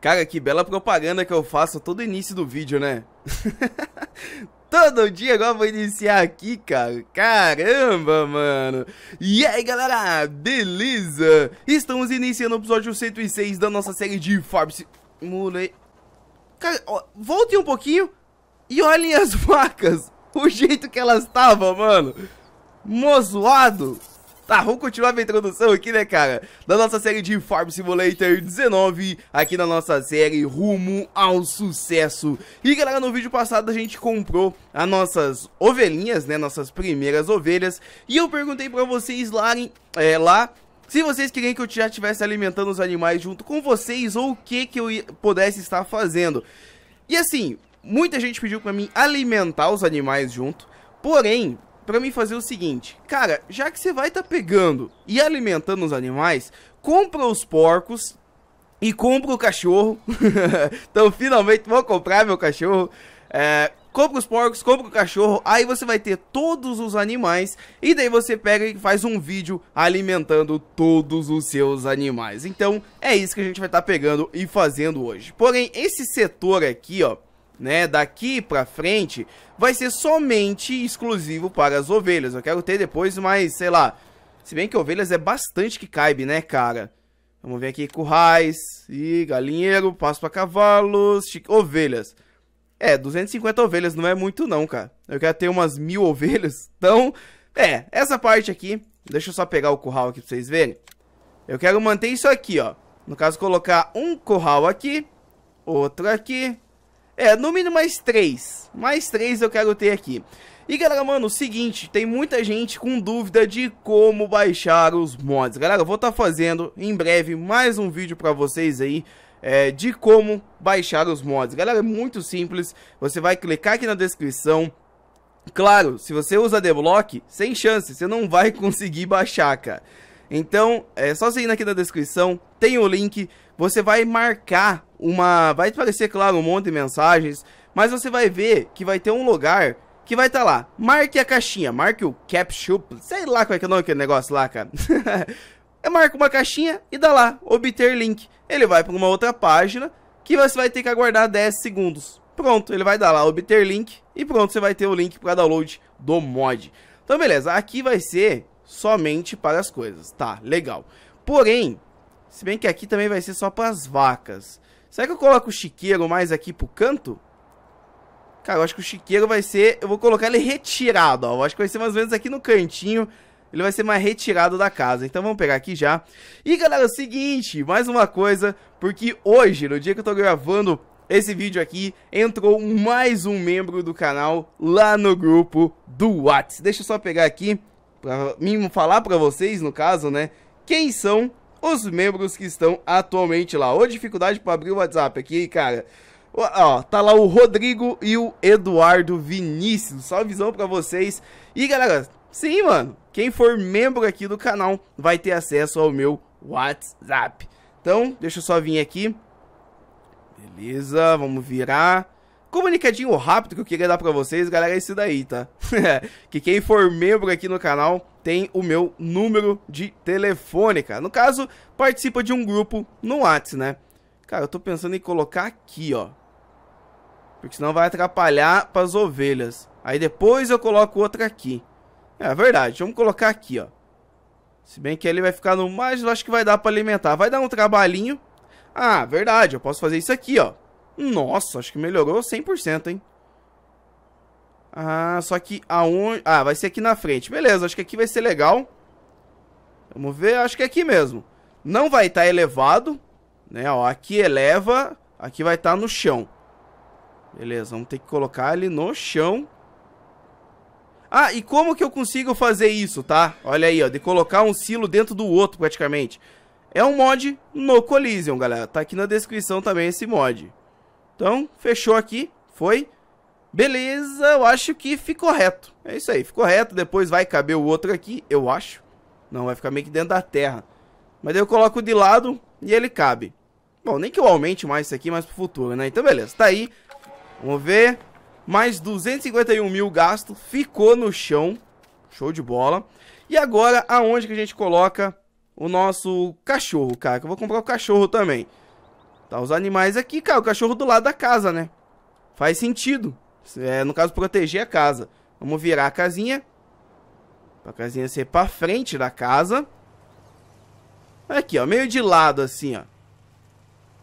Cara, que bela propaganda que eu faço todo início do vídeo, né? todo dia agora vou iniciar aqui, cara. Caramba, mano. E aí, galera, beleza? Estamos iniciando o episódio 106 da nossa série de Forbes... Mule... Cara, ó, voltem um pouquinho e olhem as vacas. O jeito que elas estavam, mano. Mozoado. Tá, vamos continuar a introdução aqui, né, cara? Da nossa série de Farm Simulator 19, aqui na nossa série Rumo ao Sucesso. E, galera, no vídeo passado a gente comprou as nossas ovelhinhas, né, nossas primeiras ovelhas. E eu perguntei pra vocês lá, é, lá se vocês queriam que eu já estivesse alimentando os animais junto com vocês ou o que que eu pudesse estar fazendo. E assim, muita gente pediu pra mim alimentar os animais junto, porém, para mim fazer o seguinte, cara, já que você vai estar tá pegando e alimentando os animais, compra os porcos e compra o cachorro. então finalmente vou comprar meu cachorro. É, compra os porcos, compra o cachorro, aí você vai ter todos os animais e daí você pega e faz um vídeo alimentando todos os seus animais. Então é isso que a gente vai estar tá pegando e fazendo hoje. Porém, esse setor aqui, ó, né, daqui para frente, vai ser somente exclusivo para as ovelhas. Eu quero ter depois mais, sei lá, se bem que ovelhas é bastante que caibe, né, cara? Vamos ver aqui, currais, e galinheiro, passo para cavalos, ovelhas. É, 250 ovelhas não é muito não, cara. Eu quero ter umas mil ovelhas, então... É, essa parte aqui, deixa eu só pegar o curral aqui pra vocês verem. Eu quero manter isso aqui, ó. No caso, colocar um curral aqui, outro aqui, é, no mínimo mais três. Mais três eu quero ter aqui. E galera, mano, seguinte, tem muita gente com dúvida de como baixar os mods. Galera, eu vou estar tá fazendo em breve mais um vídeo pra vocês aí é, de como baixar os mods. Galera, é muito simples, você vai clicar aqui na descrição. Claro, se você usa Block, sem chance, você não vai conseguir baixar, cara. Então, é só seguir aqui na descrição, tem o link, você vai marcar uma... Vai aparecer, claro, um monte de mensagens, mas você vai ver que vai ter um lugar que vai estar tá lá. Marque a caixinha, marque o CapShoop, sei lá qual é que é o nome daquele negócio lá, cara. É, marca uma caixinha e dá lá, obter link. Ele vai para uma outra página que você vai ter que aguardar 10 segundos. Pronto, ele vai dar lá, obter link e pronto, você vai ter o link para download do mod. Então beleza, aqui vai ser somente para as coisas. Tá, legal. Porém, se bem que aqui também vai ser só para as vacas. Será que eu coloco o chiqueiro mais aqui pro canto? Cara, eu acho que o chiqueiro vai ser... Eu vou colocar ele retirado, ó. Eu acho que vai ser mais ou menos aqui no cantinho. Ele vai ser mais retirado da casa. Então vamos pegar aqui já. E galera, é o seguinte, mais uma coisa. Porque hoje, no dia que eu tô gravando esse vídeo aqui, entrou mais um membro do canal lá no grupo do Whats. Deixa eu só pegar aqui para mim falar para vocês, no caso, né, quem são os membros que estão atualmente lá. Ô, dificuldade para abrir o WhatsApp aqui, cara. Ó, tá lá o Rodrigo e o Eduardo Vinícius. Só visão para vocês. E galera, sim, mano, quem for membro aqui do canal vai ter acesso ao meu WhatsApp. Então, deixa eu só vir aqui. Beleza, vamos virar. Comunicadinho rápido que eu queria dar pra vocês, galera, é isso daí, tá? É, que quem for membro aqui no canal tem o meu número de telefone, cara. No caso, participa de um grupo no WhatsApp, né? Cara, eu tô pensando em colocar aqui, ó. Porque senão vai atrapalhar pras ovelhas. Aí depois eu coloco outra aqui. É, é verdade, vamos colocar aqui, ó. Se bem que ele vai ficar no mais, eu acho que vai dar pra alimentar. Vai dar um trabalhinho. Ah, verdade, eu posso fazer isso aqui, ó. Nossa, acho que melhorou 100%, hein? Ah, só que aonde... Ah, vai ser aqui na frente. Beleza, acho que aqui vai ser legal. Vamos ver, acho que é aqui mesmo. Não vai estar tá elevado, né? Ó, aqui eleva, aqui vai estar tá no chão. Beleza, vamos ter que colocar ele no chão. Ah, e como que eu consigo fazer isso, tá? Olha aí, ó, de colocar um silo dentro do outro praticamente. É um mod no collision, galera. Tá aqui na descrição também esse mod. Então, fechou aqui, foi. Beleza, eu acho que ficou reto. É isso aí, ficou reto. Depois vai caber o outro aqui, eu acho. Não, vai ficar meio que dentro da terra. Mas aí eu coloco de lado e ele cabe. Bom, nem que eu aumente mais isso aqui, mas pro futuro, né? Então, beleza, tá aí. Vamos ver. Mais 251 mil gasto, ficou no chão. Show de bola. E agora, aonde que a gente coloca o nosso cachorro, cara? Que eu vou comprar o cachorro também. Tá os animais aqui, cara, o cachorro do lado da casa, né? Faz sentido. É, no caso, proteger a casa. Vamos virar a casinha. Pra casinha ser pra frente da casa. Aqui, ó, meio de lado, assim, ó.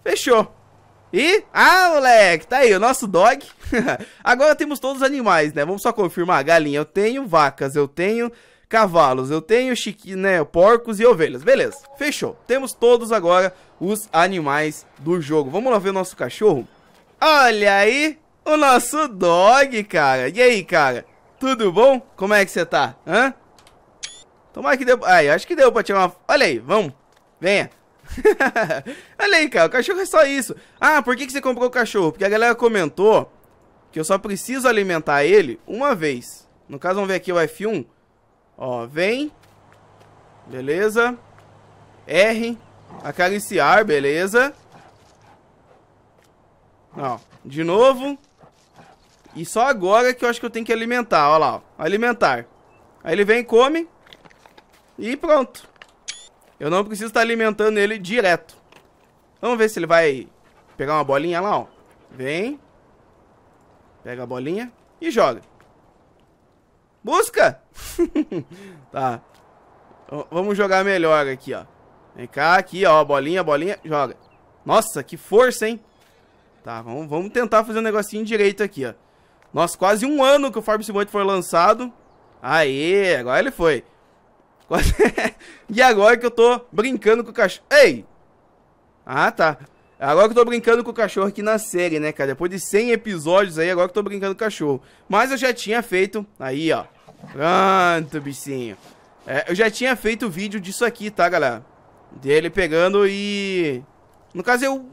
Fechou. E... Ah, moleque, tá aí o nosso dog. Agora temos todos os animais, né? Vamos só confirmar. Galinha eu tenho, vacas eu tenho cavalos, eu tenho chiqui, né, porcos e ovelhas. Beleza, fechou. Temos todos agora os animais do jogo. Vamos lá ver o nosso cachorro? Olha aí o nosso dog, cara. E aí, cara? Tudo bom? Como é que você tá? Hã? Tomara que deu... Ai, acho que deu pra tirar uma... Olha aí, vamos. Venha. Olha aí, cara, o cachorro é só isso. Ah, por que, que você comprou o cachorro? Porque a galera comentou que eu só preciso alimentar ele uma vez. No caso, vamos ver aqui o F1. Ó, vem. Beleza. R. Acariciar, beleza. Ó, de novo. E só agora que eu acho que eu tenho que alimentar, ó lá, ó. Alimentar. Aí ele vem, come. E pronto. Eu não preciso estar alimentando ele direto. Vamos ver se ele vai pegar uma bolinha lá, ó. Vem. Pega a bolinha e joga. Busca! tá. Vamos jogar melhor aqui, ó. Vem cá, aqui, ó. Bolinha, bolinha. Joga. Nossa, que força, hein? Tá, vamos, vamos tentar fazer um negocinho direito aqui, ó. Nossa, quase um ano que o Farm Simulator foi lançado. Aê, agora ele foi. Quase... e agora que eu tô brincando com o cachorro... Ei! Ah, tá. Agora que eu tô brincando com o cachorro aqui na série, né, cara? Depois de 100 episódios aí, agora que eu tô brincando com o cachorro. Mas eu já tinha feito... Aí, ó. Pronto, bichinho. É, eu já tinha feito vídeo disso aqui, tá, galera? Dele pegando e... No caso, eu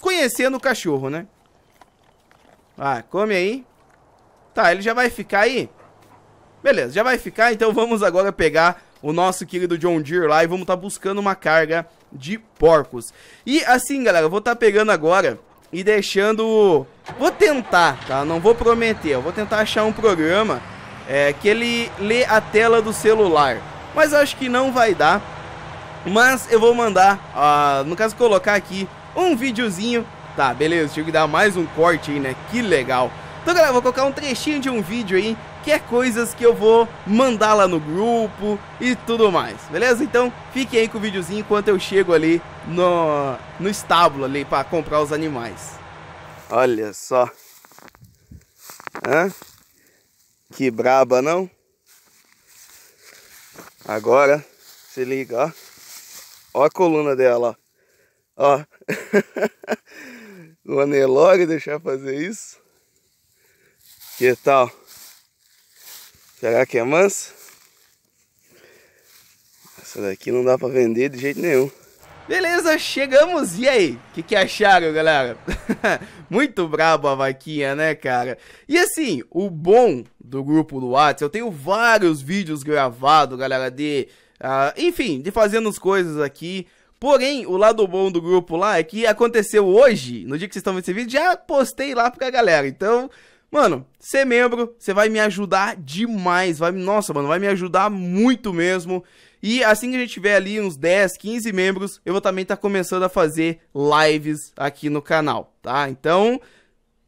conhecendo o cachorro, né? Ah, come aí. Tá, ele já vai ficar aí? Beleza, já vai ficar, então vamos agora pegar o nosso querido John Deere lá e vamos estar tá buscando uma carga de porcos. E assim, galera, eu vou estar tá pegando agora e deixando... Vou tentar, tá? Não vou prometer, eu vou tentar achar um programa é, que ele lê a tela do celular. Mas acho que não vai dar. Mas eu vou mandar, uh, no caso colocar aqui um videozinho. Tá, beleza, tive que dar mais um corte aí, né? Que legal. Então, galera, vou colocar um trechinho de um vídeo aí, que é coisas que eu vou mandar lá no grupo e tudo mais, beleza? Então, fiquem aí com o videozinho enquanto eu chego ali no, no estábulo ali para comprar os animais. Olha só. Hã? Que braba, não? Agora, se liga, ó. Ó a coluna dela, ó. Ó. o anelore deixar fazer isso. Que tal? Será que é mansa? Essa daqui não dá para vender de jeito nenhum. Beleza, chegamos. E aí? O que, que, acharam, galera? Muito brabo a vaquinha, né, cara? E assim, o bom do grupo do WhatsApp, eu tenho vários vídeos gravados, galera, de... Uh, enfim, de fazendo as coisas aqui. Porém, o lado bom do grupo lá é que aconteceu hoje, no dia que vocês estão vendo esse vídeo, já postei lá pra galera. Então, Mano, ser membro, você vai me ajudar demais. Vai, nossa, mano, vai me ajudar muito mesmo. E assim que a gente tiver ali uns 10, 15 membros, eu vou também estar tá começando a fazer lives aqui no canal, tá? Então,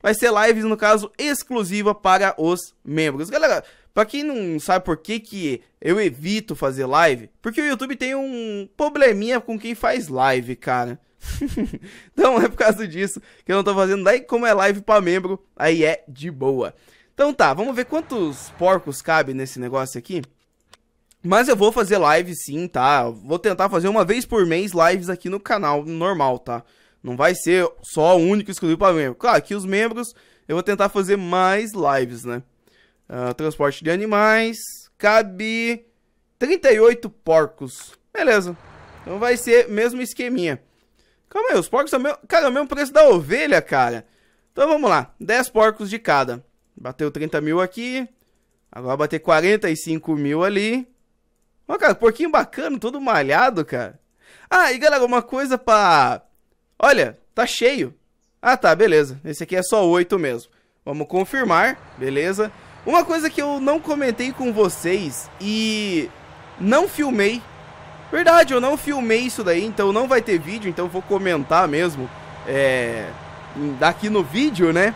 vai ser lives, no caso, exclusiva para os membros. Galera, Pra quem não sabe por que, que eu evito fazer live, porque o YouTube tem um probleminha com quem faz live, cara. então é por causa disso que eu não tô fazendo. Daí, como é live pra membro, aí é de boa. Então tá, vamos ver quantos porcos cabe nesse negócio aqui. Mas eu vou fazer live sim, tá? Vou tentar fazer uma vez por mês lives aqui no canal, normal, tá? Não vai ser só único exclusivo para membro. Claro, que os membros eu vou tentar fazer mais lives, né? Uh, transporte de animais. Cabe 38 porcos. Beleza. Então vai ser mesmo esqueminha. Calma aí, os porcos são... Meu... Cara, é o mesmo preço da ovelha, cara. Então vamos lá. 10 porcos de cada. Bateu 30 mil aqui. Agora bater 45 mil ali. Ó, cara, porquinho bacana, todo malhado, cara. Ah, e galera, uma coisa pra... Olha, tá cheio. Ah, tá, beleza. Esse aqui é só oito mesmo. Vamos confirmar, beleza? Uma coisa que eu não comentei com vocês e não filmei. Verdade, eu não filmei isso daí, então não vai ter vídeo, então vou comentar mesmo é, daqui no vídeo, né?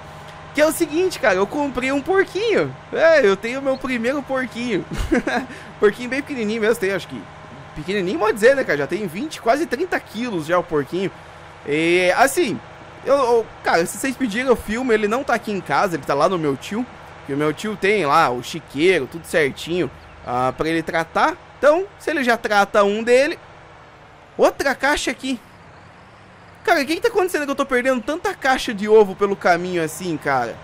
Que é o seguinte, cara, eu comprei um porquinho. É, eu tenho meu primeiro porquinho. porquinho bem pequenininho mesmo, tem acho que. Pequenininho, pode dizer, né, cara? Já tem 20, quase 30 quilos já o porquinho. E, assim, eu, eu, cara, se vocês pediram o filme, ele não tá aqui em casa, ele tá lá no meu tio. Que o meu tio tem lá o chiqueiro, tudo certinho, uh, ah, para ele tratar. Então, se ele já trata um dele, outra caixa aqui. Cara, o que que tá acontecendo que eu tô perdendo tanta caixa de ovo pelo caminho assim, cara?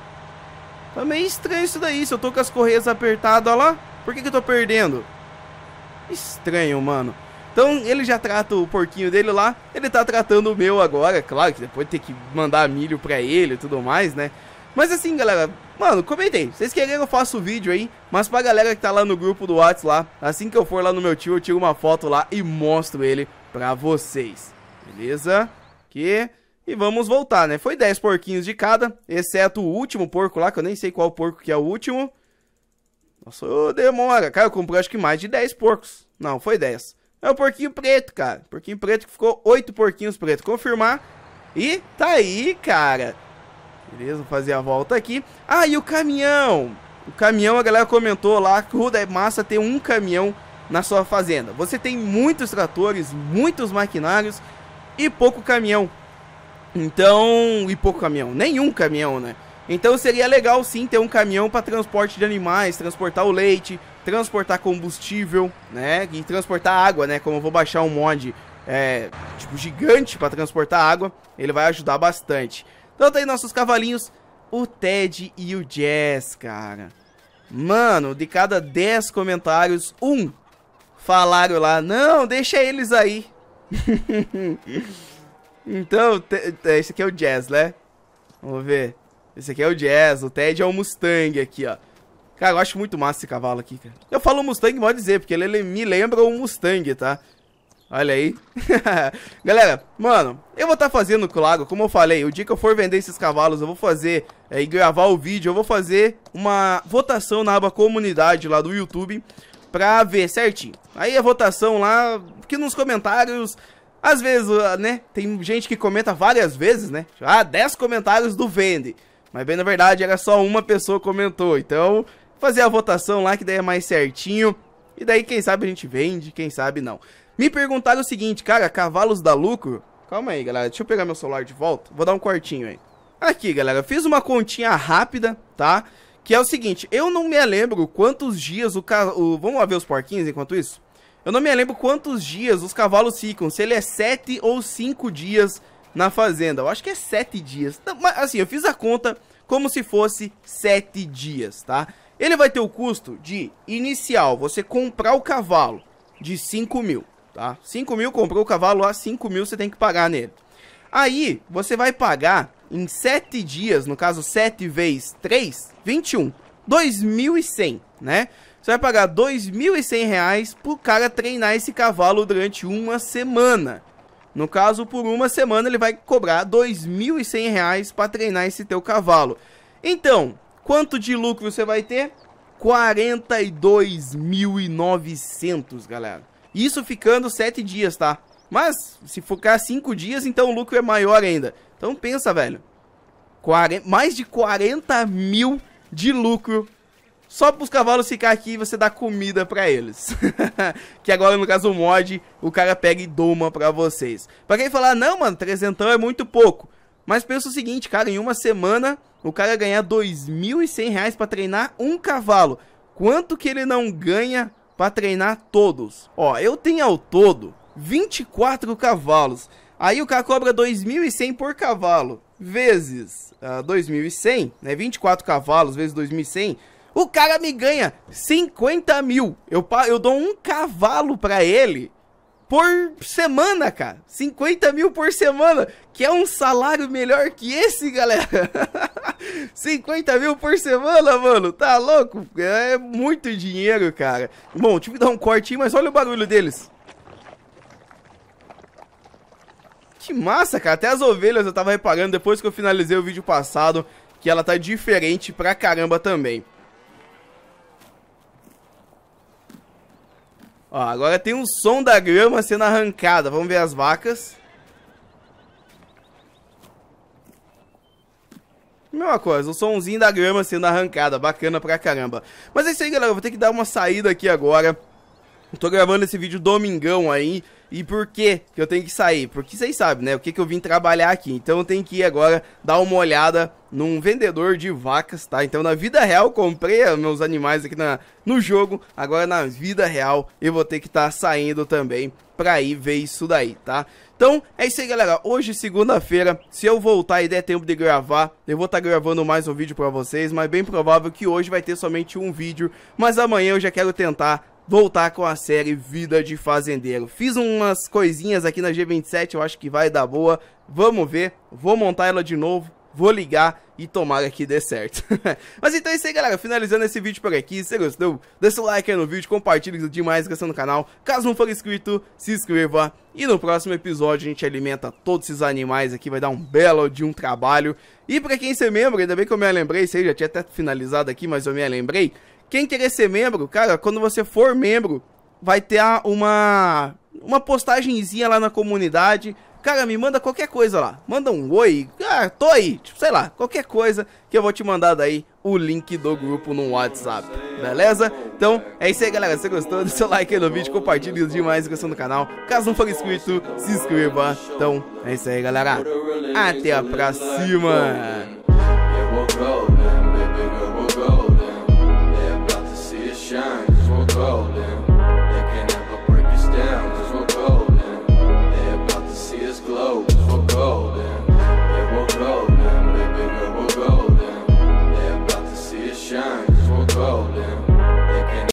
Tá meio estranho isso daí, se eu tô com as correias apertadas, ó lá. Por que que eu tô perdendo? Estranho, mano. Então ele já trata o porquinho dele lá, ele tá tratando o meu agora, claro que depois tem que mandar milho pra ele e tudo mais, né? Mas assim, galera, mano, comentei vocês querem que eu faça o vídeo aí, mas pra galera que tá lá no grupo do Whats lá, assim que eu for lá no meu tio, eu tiro uma foto lá e mostro ele pra vocês, beleza? aqui. E vamos voltar, né? Foi 10 porquinhos de cada, exceto o último porco lá, que eu nem sei qual porco que é o último. Nossa, ô, demora. Cara, eu comprei acho que mais de 10 porcos. Não, foi 10. É o porquinho preto, cara. Porquinho preto que ficou 8 porquinhos pretos. Confirmar. E tá aí, cara. Beleza, vou fazer a volta aqui. Ah, e o caminhão. O caminhão, a galera comentou lá, Ruda, é massa ter um caminhão na sua fazenda. Você tem muitos tratores, muitos maquinários e pouco caminhão. Então, e pouco caminhão, nenhum caminhão, né? Então seria legal sim ter um caminhão para transporte de animais, transportar o leite, transportar combustível, né? E transportar água, né? Como eu vou baixar um mod é, tipo gigante para transportar água, ele vai ajudar bastante. Então tem tá nossos cavalinhos, o Ted e o Jazz, cara. Mano, de cada 10 comentários, um falaram lá, não, deixa eles aí. então, é, esse aqui é o Jazz, né? Vamos ver. Esse aqui é o Jazz, o Ted é o Mustang aqui, ó. Cara, eu acho muito massa esse cavalo aqui, cara. Eu falo Mustang, pode dizer, porque ele me lembra um Mustang, tá? Olha aí. Galera, mano, eu vou estar tá fazendo claro, como eu falei, o dia que eu for vender esses cavalos, eu vou fazer é, e gravar o vídeo, eu vou fazer uma votação na aba comunidade lá do YouTube pra ver certinho. Aí a votação lá, que nos comentários, às vezes, ah, né, tem gente que comenta várias vezes, né? Ah, 10 comentários do Vende. Mas bem, na verdade, era só uma pessoa comentou. Então, fazer a votação lá, que daí é mais certinho. E daí, quem sabe a gente vende, quem sabe não. Me perguntaram o seguinte, cara, cavalos da lucro? Calma aí, galera, deixa eu pegar meu celular de volta. Vou dar um cortinho aí. Aqui, galera, fiz uma continha rápida, tá? Tá? Que é o seguinte, eu não me lembro quantos dias o, ca... o... Vamos lá ver os porquinhos enquanto isso? Eu não me lembro quantos dias os cavalos ficam, se ele é 7 ou 5 dias na fazenda. Eu acho que é 7 dias. Mas, assim, eu fiz a conta como se fosse 7 dias, tá? Ele vai ter o custo de, inicial, você comprar o cavalo de 5 mil, tá? 5 mil, comprou o cavalo lá, 5 mil você tem que pagar nele. Aí, você vai pagar em 7 dias, no caso 7 vezes 3, 21, 2.100, né? Você vai pagar 2.100 reais pro cara treinar esse cavalo durante uma semana. No caso, por uma semana ele vai cobrar 2.100 reais para treinar esse teu cavalo. Então, quanto de lucro você vai ter? 42.900, galera. Isso ficando 7 dias, tá? Mas, se focar 5 dias, então o lucro é maior ainda. Então pensa, velho. 40, mais de 40 mil de lucro só para os cavalos ficar aqui e você dar comida para eles. que agora, no caso, o mod, o cara pega e doma para vocês. Para quem falar, não, mano, trezentão é muito pouco. Mas pensa o seguinte, cara, em uma semana, o cara ganhar 2.100 reais para treinar um cavalo. Quanto que ele não ganha para treinar todos? Ó, eu tenho ao todo 24 cavalos. Aí o cara cobra 2.100 por cavalo, vezes uh, ah, 2.100, né? 24 cavalos vezes 2.100, o cara me ganha 50 mil. Eu, eu dou um cavalo pra ele por semana, cara. 50 mil por semana, que é um salário melhor que esse, galera. 50 mil por semana, mano. Tá louco? É muito dinheiro, cara. Bom, tive que dar um corte mas olha o barulho deles. que massa, cara. Até as ovelhas eu tava reparando depois que eu finalizei o vídeo passado que ela tá diferente pra caramba também. Ó, agora tem um som da grama sendo arrancada. Vamos ver as vacas. Mesma coisa, o somzinho da grama sendo arrancada. Bacana pra caramba. Mas é isso aí, galera. Eu vou ter que dar uma saída aqui agora. Eu tô gravando esse vídeo domingão aí. E por que eu tenho que sair? Porque vocês sabem, né? O que, que eu vim trabalhar aqui. Então eu tenho que ir agora dar uma olhada num vendedor de vacas, tá? Então na vida real comprei meus animais aqui na, no jogo. Agora na vida real eu vou ter que estar tá saindo também pra ir ver isso daí, tá? Então é isso aí, galera. Hoje, segunda-feira, se eu voltar e der tempo de gravar, eu vou estar tá gravando mais um vídeo pra vocês. Mas bem provável que hoje vai ter somente um vídeo. Mas amanhã eu já quero tentar voltar com a série Vida de Fazendeiro. Fiz umas coisinhas aqui na G27, eu acho que vai dar boa. Vamos ver, vou montar ela de novo, vou ligar e tomara que dê certo. Mas então é isso aí, galera. Finalizando esse vídeo por aqui. Se gostou, deixa o like aí no vídeo, compartilha demais a no canal. Caso não for inscrito, se inscreva. E no próximo episódio a gente alimenta todos esses animais aqui. Vai dar um belo de um trabalho. E pra quem se lembra, ainda bem que eu me lembrei, Sei, já tinha até finalizado aqui, mas eu me lembrei. Quem querer ser membro, cara, quando você for membro, vai ter uma uma postagenzinha lá na comunidade. Cara, me manda qualquer coisa lá. Manda um oi. Ah, tô aí. Tipo, sei lá, qualquer coisa que eu vou te mandar daí o link do grupo no WhatsApp. Beleza? Então, é isso aí, galera. Se você gostou, deixa o like aí no vídeo, compartilha demais a questão do canal. Caso não for inscrito, se inscreva. Então, é isso aí, galera. Até a próxima.